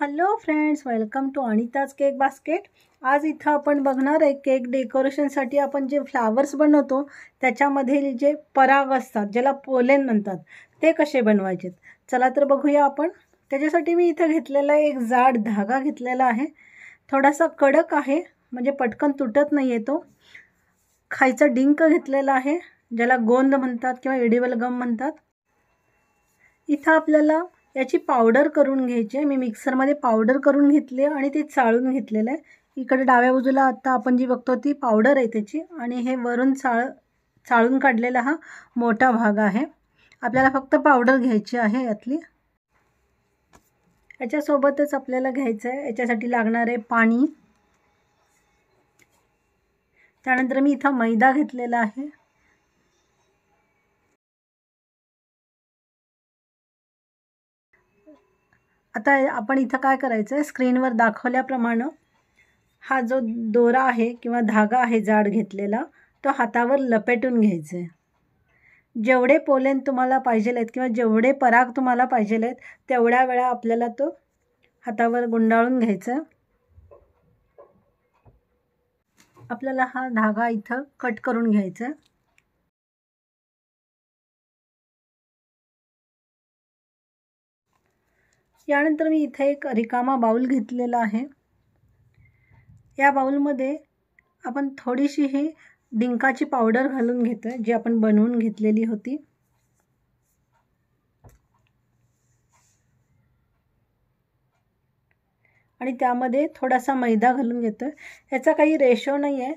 hello friends welcome to Anita's cake basket आज इथं आपण बघणार आहे केक डेकोरेशनसाठी आपण जे फ्लावर्स बनवतो त्याच्यामधील जे पराग असतात ज्याला पोलेन म्हणतात ते कसे बनवायचे चला तर बघूया आपण त्याच्यासाठी मी इथं घेतलेला एक जाड धागा घेतलेला आहे थोडासा कडक आहे म्हणजे पटकन तुटत नाही आहे तो खायचा डिंक घेतलेला आहे ज्याला गोंद म्हणतात किंवा एडिबल गम म्हणतात इथं आपल्याला याची पावडर करून घ्यायची आहे मी मिक्सरमध्ये पावडर करून घेतली आहे आणि ते चाळून घेतलेलं आहे इकडे डाव्या बाजूला आत्ता आपण जी बघतो ती पावडर आहे त्याची आणि हे वरून चाळ चाळून काढलेला हा मोठा भाग आहे आपल्याला फक्त पावडर घ्यायची आहे यातली याच्यासोबतच आपल्याला घ्यायचं आहे याच्यासाठी लागणारे पाणी त्यानंतर मी इथं मैदा घेतलेला आहे आता आपण इथं काय करायचं आहे स्क्रीनवर दाखवल्याप्रमाणे हा जो दोरा आहे किंवा धागा आहे जाड घेतलेला तो हातावर लपेटून घ्यायचं आहे जेवढे पोलेन तुम्हाला पाहिजे आहेत किंवा जेवढे पराग तुम्हाला पाहिजे आहेत तेवढ्या वेळा आपल्याला तो हातावर गुंडाळून घ्यायचा आपल्याला हा धागा इथं कट करून घ्यायचा आहे यानंतर मी इथे एक रिकामा बाऊल घेतलेला आहे या बाऊलमध्ये आपण थोडीशी ही डिंकाची पावडर घालून घेतो जी आपण बनवून घेतलेली होती आणि त्यामध्ये थोडासा मैदा घालून घेतो आहे याचा काही रेशो नाही आहे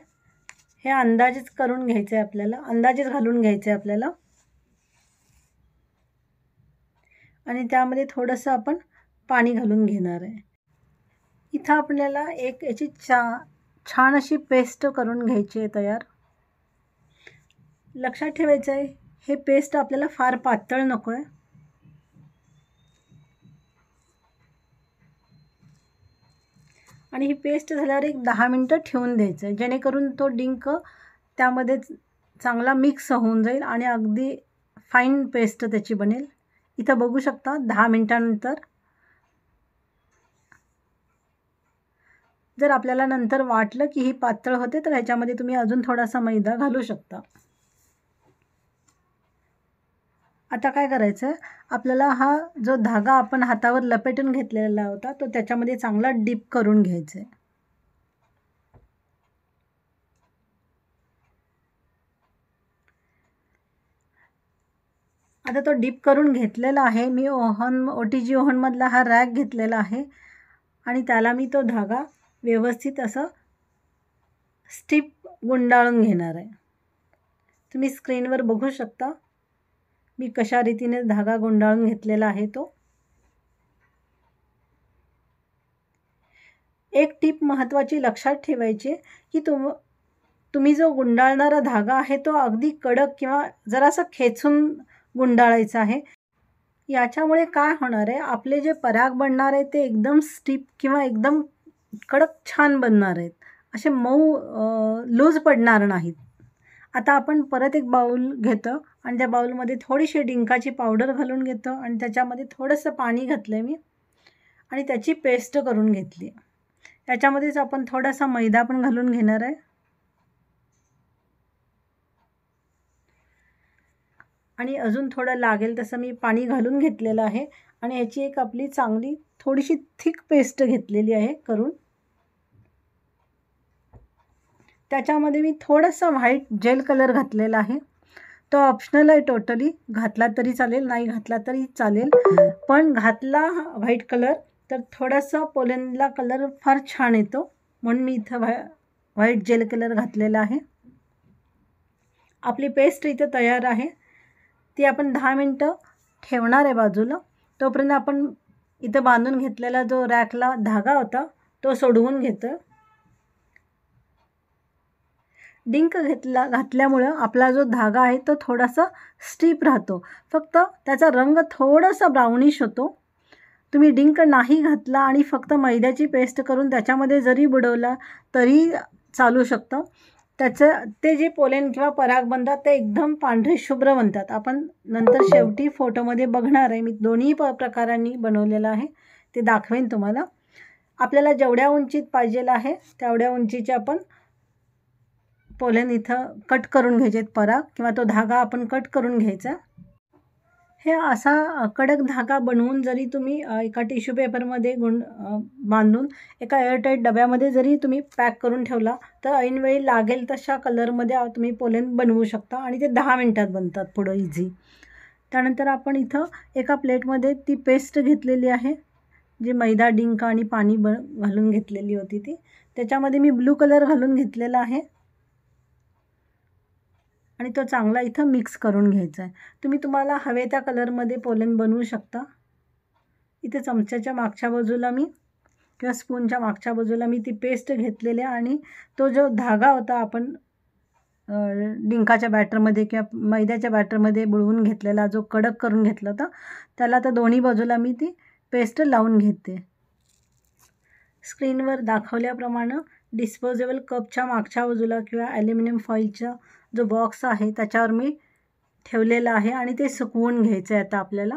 हे अंदाजेच करून घ्यायचं आहे आपल्याला अंदाजेच घालून घ्यायचं आहे आपल्याला आणि त्यामध्ये थोडंसं आपण पाणी घालून घेणार आहे इथं आपल्याला एक याची छा छान अशी पेस्ट करून घ्यायची आहे तयार लक्षात ठेवायचं आहे हे पेस्ट आपल्याला फार पातळ नको आहे आणि ही पेस्ट झाल्यावर एक दहा मिनटं ठेवून द्यायचं आहे जेणेकरून तो डिंक त्यामध्ये चांगला मिक्स होऊन जाईल आणि अगदी फाईन पेस्ट त्याची बनेल इथं बघू शकता दहा मिनटानंतर जर आपल्याला नंतर वाटलं की ही पातळ होते तर ह्याच्यामध्ये तुम्ही अजून थोडासा मैदा घालू शकता आता काय करायचं आपल्याला हा जो धागा आपण हातावर लपेटून घेतलेला होता तो त्याच्यामध्ये चांगला डीप करून घ्यायचा आहे आता तो डीप करून घेतलेला आहे मी ओहन ओ टी जी ओहनमधला हा रॅक घेतलेला आहे आणि त्याला मी तो धागा व्यवस्थित असं स्टीप गुंडाळून घेणार आहे तुम्ही स्क्रीनवर बघू शकता मी कशा रीतीने धागा गुंडाळून घेतलेला आहे तो एक टीप महत्त्वाची लक्षात ठेवायची की तुम तुम्ही जो गुंडाळणारा धागा आहे तो अगदी कडक किंवा जरासा खेचून गुंडाळायचा आहे याच्यामुळे काय होणार आहे आपले जे पराग बनणार आहे ते एकदम स्टीप किंवा एकदम कडक छान बनणार आहेत असे मऊ लूज पडणार नाहीत आता आपण परत एक बाउल घेतो आणि त्या बाउलमध्ये थोडीशी डिंकाची पावडर घालून घेतो आणि त्याच्यामध्ये थोडंसं पाणी घातलं मी आणि त्याची पेस्ट करून घेतली त्याच्यामध्येच आपण थोडासा मैदा पण घालून घेणार आहे आणि अजून थोडं लागेल तसं मी पाणी घालून घेतलेलं आहे आणि याची एक आपली चांगली थोडीशी थिक पेस्ट घेतलेली आहे करून त्याच्यामध्ये मी थोडंसं व्हाईट जेल कलर घातलेला आहे तो ऑप्शनल आहे टोटली घातला तरी चालेल नाही घातला तरी चालेल पण घातला व्हाईट कलर तर थोडासा पोलेनला कलर फार छान येतो म्हणून मी इथं व्हाय व्हाईट जेल कलर घातलेला आहे आपली पेस्ट इथं तयार आहे ती आपण दहा मिनटं ठेवणार आहे बाजूला तोपर्यंत आपण इथं बांधून घेतलेला जो रॅकला धागा होता तो सोडवून घेतो डिंक घेतला घातल्यामुळं आपला जो धागा आहे तो थोडासा स्टीप राहतो फक्त त्याचा रंग थोडासा ब्राउनिश होतो तुम्ही डिंक नाही घातला आणि फक्त मैद्याची पेस्ट करून त्याच्यामध्ये जरी बुडवला तरी चालू शकतं त्याचं ते जे पोलेन किंवा पराग बनतात ते एकदम पांढरे शुभ्र बनतात आपण नंतर शेवटी फोटोमध्ये बघणार आहे मी दोन्ही प प्रकारांनी बनवलेलं आहे ते दाखवेन तुम्हाला आपल्याला जेवढ्या उंचीत पाहिजेल आहे तेवढ्या उंचीचे आपण पोलेन इथं कट करून घ्यायचे पराग किंवा तो धागा आपण कट करून घ्यायचा हे असा कडक धागा बनवून जरी तुम्ही एका टिश्यू पेपरमध्ये गुण बांधून एका एअरटाईट डब्यामध्ये जरी तुम्ही पॅक करून ठेवला तर ऐनवेळी लागेल तशा कलरमध्ये तुम्ही पोलेन बनवू शकता आणि ते दहा मिनटात बनतात पुढं इझी त्यानंतर आपण इथं एका प्लेटमध्ये ती पेस्ट घेतलेली आहे जी मैदा डिंक आणि पाणी ब घालून घेतलेली होती ती त्याच्यामध्ये मी ब्लू कलर घालून घेतलेला आहे आणि तो चांगला इथं मिक्स करून घ्यायचा आहे तुम्ही तुम्हाला हवे त्या कलरमध्ये पोलन बनवू शकता इथे चमच्याच्या मागच्या बाजूला मी किंवा स्पूनच्या मागच्या बाजूला मी ती पेस्ट घेतलेली आणि तो जो धागा होता आपण डिंकाच्या बॅटरमध्ये किंवा मैद्याच्या बॅटरमध्ये बुळवून घेतलेला जो कडक करून घेतला होता त्याला तर दोन्ही बाजूला मी ती पेस्ट लावून घेते स्क्रीनवर दाखवल्याप्रमाणे डिस्पोजेबल कपच्या मागच्या बाजूला किंवा ॲल्युमिनियम फॉईलच्या जो बॉक्स आहे त्याच्यावर मी ठेवलेला आहे आणि ते सुकवून घ्यायचं आहे आता आपल्याला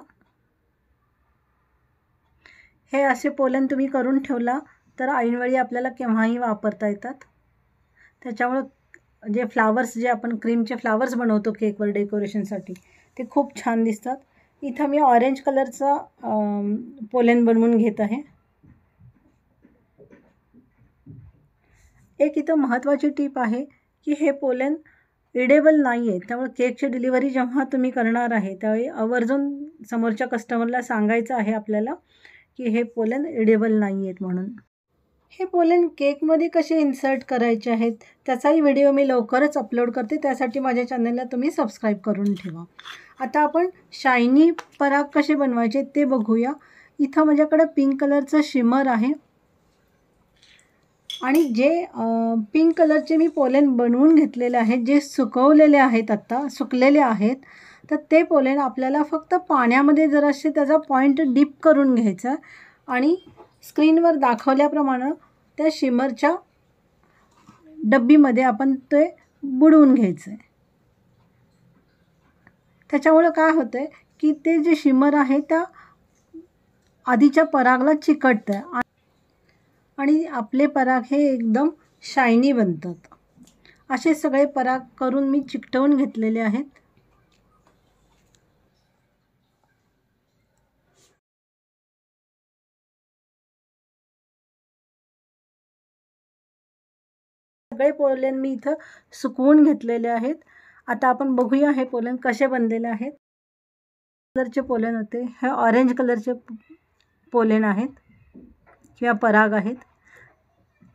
हे असे पोलन तुम्ही करून ठेवला तर ऐनवेळी आपल्याला केव्हाही वापरता येतात त्याच्यामुळं जे फ्लावर्स जे आपण क्रीमचे फ्लावर्स बनवतो केकवर डेकोरेशनसाठी ते खूप छान दिसतात इथं मी ऑरेंज कलरचा पोलन बनवून घेत आहे एक इथं महत्त्वाची टीप आहे की हे पोलन इडेबल नाही आहे त्यामुळे केकची डिलिव्हरी जेव्हा तुम्ही करणार आहे त्यावेळी आवर्जून समोरच्या कस्टमरला सांगायचं आहे आपल्याला की हे पोलन एडेबल नाही आहेत म्हणून हे पोलन केकमध्ये कसे इन्सर्ट करायचे आहेत त्याचाही व्हिडिओ मी लवकरच अपलोड करते त्यासाठी माझ्या चॅनलला तुम्ही सबस्क्राईब करून ठेवा आता आपण शायनी पराग कसे बनवायचे ते बघूया इथं माझ्याकडं पिंक कलरचं शिमर आहे आणि जे पिंक कलरचे मी पोलेन बनवून घेतलेले आहेत जे सुकवलेले आहेत आत्ता सुकलेले आहेत तर ते पोलेन आपल्याला फक्त पाण्यामध्ये जरासे त्याचा पॉईंट डीप करून घ्यायचा आणि स्क्रीनवर दाखवल्याप्रमाणे त्या शिमरच्या डब्बीमध्ये आपण ते बुडवून घ्यायचं आहे त्याच्यामुळं काय होतं की ते जे शिमर आहे त्या आधीच्या परागला चिकटतं आणि आपले पराग हे एकदम शायनी बनतात असे सगळे पराग करून मी चिकटवून घेतलेले आहेत सगळे पोलन मी इथं सुकवून घेतलेले आहेत आता आपण बघूया हे पोलन कसे बनलेले आहेत कलरचे पोलन होते हे ऑरेंज कलरचे पोलन आहेत किंवा पराग आहेत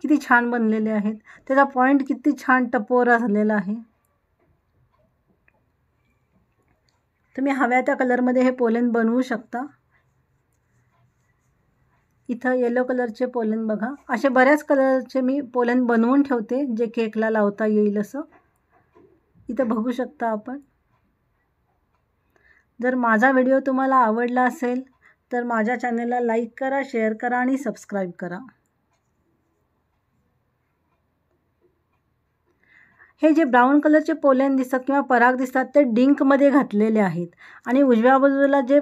किती छान बनलेले आहेत त्याचा पॉईंट किती छान टपोरा झालेला आहे तुम्ही हव्या त्या कलरमध्ये हे पोलन बनवू शकता इथं येलो कलरचे पोलन बघा असे बऱ्याच कलरचे मी पोलन बनवून ठेवते जे केकला लावता येईल असं इथं बघू शकता आपण जर माझा व्हिडिओ तुम्हाला आवडला असेल तर माझ्या चॅनलला लाईक करा शेअर करा आणि सबस्क्राईब करा हे जे ब्राऊन कलरचे पोलेन दिसतात किंवा पराग दिसतात ते डिंकमध्ये घातलेले आहेत आणि उजव्या बाजूला जे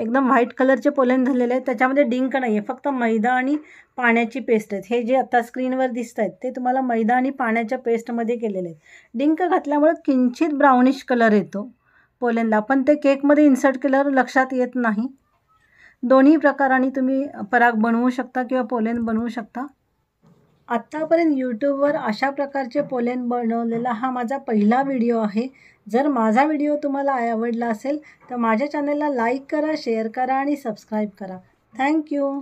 एकदम व्हाईट कलरचे पोलेन झालेले आहेत त्याच्यामध्ये डिंक नाही आहे फक्त मैदा आणि पाण्याची पेस्ट आहेत हे जे आता स्क्रीनवर दिसत आहेत ते तुम्हाला मैदा आणि पाण्याच्या पेस्टमध्ये केलेले आहेत डिंक घातल्यामुळे किंचित ब्राउनिश कलर येतो पोलेनला पण ते केकमध्ये इन्सर्ट केल्यावर लक्षात येत नाही दोन्ही प्रकारांनी तुम्ही पराग बनवू शकता किंवा पोलेन बनवू शकता आत्तापर्यंत यूट्यूबवर अशा प्रकारचे पोलेन बनवलेला हा माझा पहिला व्हिडिओ आहे जर माझा व्हिडिओ तुम्हाला आवडला असेल तर माझ्या चॅनलला लाईक करा शेअर करा आणि सबस्क्राईब करा थँक्यू